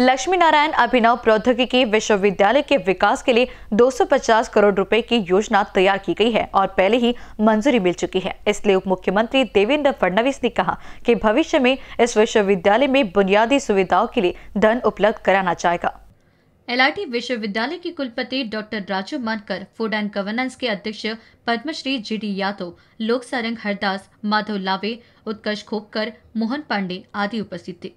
लक्ष्मी नारायण अभिनव प्रौद्योगिकी विश्वविद्यालय के विकास के लिए 250 करोड़ रुपए की योजना तैयार की गई है और पहले ही मंजूरी मिल चुकी है इसलिए उप मुख्यमंत्री देवेंद्र फडणवीस ने कहा कि भविष्य में इस विश्वविद्यालय में बुनियादी सुविधाओं के लिए धन उपलब्ध कराना चाहेगा एल विश्वविद्यालय के कुलपति डॉक्टर राजू मानकर फूड एंड गवर्नेंस के अध्यक्ष पद्मश्री जी डी यादव लोक सारंग हरदास माधव लावे उत्कर्ष खोपकर मोहन पांडे आदि उपस्थित थे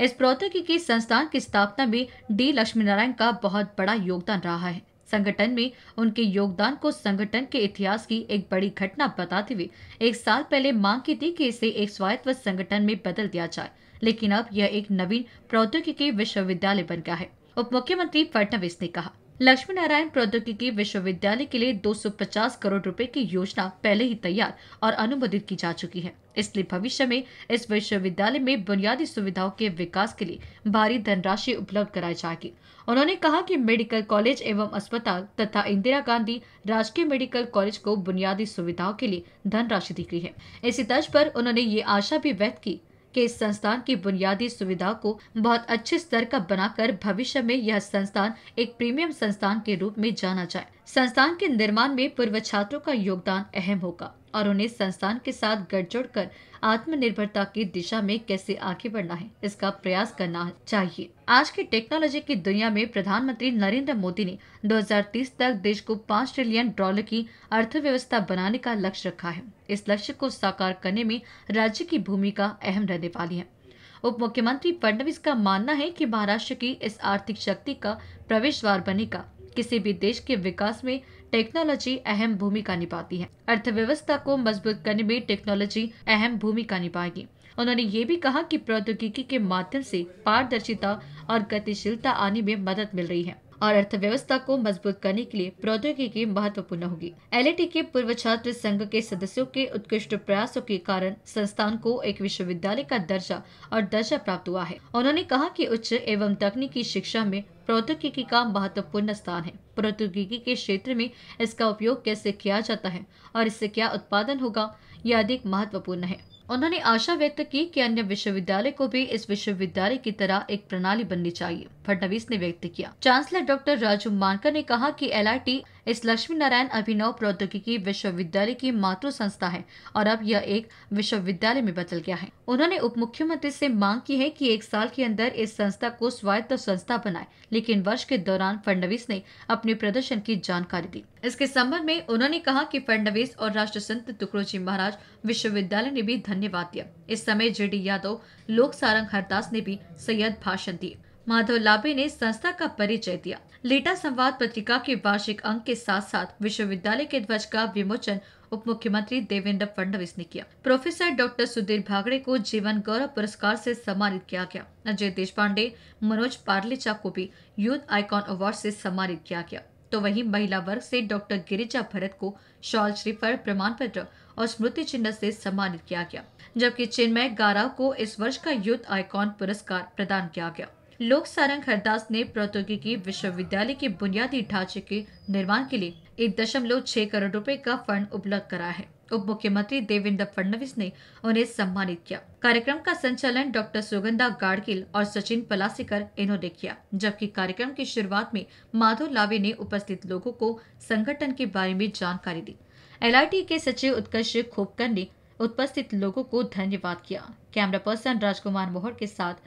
इस प्रौद्योगिकी संस्थान की स्थापना में डी लक्ष्मी नारायण का बहुत बड़ा योगदान रहा है संगठन में उनके योगदान को संगठन के इतिहास की एक बड़ी घटना बताते हुए एक साल पहले मांग की थी कि इसे एक स्वायत्त संगठन में बदल दिया जाए लेकिन अब यह एक नवीन प्रौद्योगिकी विश्वविद्यालय बन गया है उप मुख्यमंत्री फडनवीस ने कहा लक्ष्मी नारायण प्रौद्योगिकी विश्वविद्यालय के लिए 250 करोड़ रुपए की योजना पहले ही तैयार और अनुमोदित की जा चुकी है इसलिए भविष्य में इस विश्वविद्यालय में बुनियादी सुविधाओं के विकास के लिए भारी धनराशि उपलब्ध कराई जाएगी उन्होंने कहा कि मेडिकल कॉलेज एवं अस्पताल तथा इंदिरा गांधी राजकीय मेडिकल कॉलेज को बुनियादी सुविधाओं के लिए धनराशि दी गई है इसी तर्ज पर उन्होंने ये आशा भी व्यक्त की कि इस संस्थान की बुनियादी सुविधा को बहुत अच्छे स्तर का बनाकर भविष्य में यह संस्थान एक प्रीमियम संस्थान के रूप में जाना जाए संस्थान के निर्माण में पूर्व छात्रों का योगदान अहम होगा और उन्हें संस्थान के साथ गठजोड़ कर आत्मनिर्भरता की दिशा में कैसे आगे बढ़ना है इसका प्रयास करना चाहिए आज की टेक्नोलॉजी की दुनिया में प्रधानमंत्री नरेंद्र मोदी ने 2030 तक देश को 5 ट्रिलियन डॉलर की अर्थव्यवस्था बनाने का लक्ष्य रखा है इस लक्ष्य को साकार करने में राज्य की भूमिका अहम रहने वाली है उप मुख्यमंत्री फडणवीस का मानना है कि महाराष्ट्र की इस आर्थिक शक्ति का प्रवेश द्वार बनेगा किसी भी देश के विकास में टेक्नोलॉजी अहम भूमिका निभाती है अर्थव्यवस्था को मजबूत करने में टेक्नोलॉजी अहम भूमिका निभाएगी उन्होंने ये भी कहा कि प्रौद्योगिकी के माध्यम से पारदर्शिता और गतिशीलता आने में मदद मिल रही है और अर्थव्यवस्था को मजबूत करने के लिए प्रौद्योगिकी महत्वपूर्ण होगी एल के पूर्व छात्र संघ के सदस्यों के उत्कृष्ट प्रयासों के कारण संस्थान को एक विश्वविद्यालय का दर्जा और दर्जा प्राप्त हुआ है उन्होंने कहा कि उच्च एवं तकनीकी शिक्षा में प्रौद्योगिकी का महत्वपूर्ण स्थान है प्रौद्योगिकी के क्षेत्र में इसका उपयोग कैसे किया जाता है और इससे क्या उत्पादन होगा यह अधिक महत्वपूर्ण है उन्होंने आशा व्यक्त की कि अन्य विश्वविद्यालय को भी इस विश्वविद्यालय की तरह एक प्रणाली बननी चाहिए फडनवीस ने व्यक्त किया चांसलर डॉक्टर राजू मानकर ने कहा कि एलआईटी इस लक्ष्मी नारायण अभिनव प्रौद्योगिकी विश्वविद्यालय की मातृ संस्था है और अब यह एक विश्वविद्यालय में बदल गया है उन्होंने उप मुख्यमंत्री ऐसी मांग की है कि एक साल के अंदर इस संस्था को स्वायत्त संस्था बनाए लेकिन वर्ष के दौरान फडनवीस ने अपने प्रदर्शन की जानकारी दी इसके संबंध में उन्होंने कहा कि फडनवीस और राष्ट्र संत टुकड़ोजी महाराज विश्वविद्यालय ने भी धन्यवाद दिया इस समय जेडी यादव लोक सारंग हरदास ने भी सैयद भाषण दिए माधव लाबे ने संस्था का परिचय दिया लेटा संवाद पत्रिका के वार्षिक अंक के साथ साथ विश्वविद्यालय के ध्वज का विमोचन उप मुख्यमंत्री देवेंद्र फडणवीस ने किया प्रोफेसर डॉक्टर सुधीर भागड़े को जीवन गौरव पुरस्कार से सम्मानित किया गया अजय देश पांडे मनोज पार्लेचा को भी यूथ आइकॉन अवार्ड से सम्मानित किया गया तो वहीं महिला वर्ग से डॉक्टर गिरिजा भरत को शॉल श्रीफर प्रमाण पत्र और स्मृति चिन्ह से सम्मानित किया गया जबकि चिन्मय गारा को इस वर्ष का यूथ आइकॉन पुरस्कार प्रदान किया गया लोक सारंग हरदास ने प्रौद्योगिकी विश्वविद्यालय के बुनियादी ढांचे के निर्माण के लिए एक दशमलव छह करोड़ रुपए का फंड उपलब्ध करा है उप मुख्यमंत्री देवेंद्र फडणवीस ने उन्हें सम्मानित किया कार्यक्रम का संचालन डॉक्टर सुगंधा गाड़गिल और सचिन पलासीकर इन्होंने किया जबकि कार्यक्रम की शुरुआत में माधो लावे ने उपस्थित लोगों को संगठन के बारे में जानकारी दी एल के सचिव उत्कर्ष खोपकर ने उपस्थित लोगों को धन्यवाद किया कैमरा पर्सन राजकुमार मोहर के साथ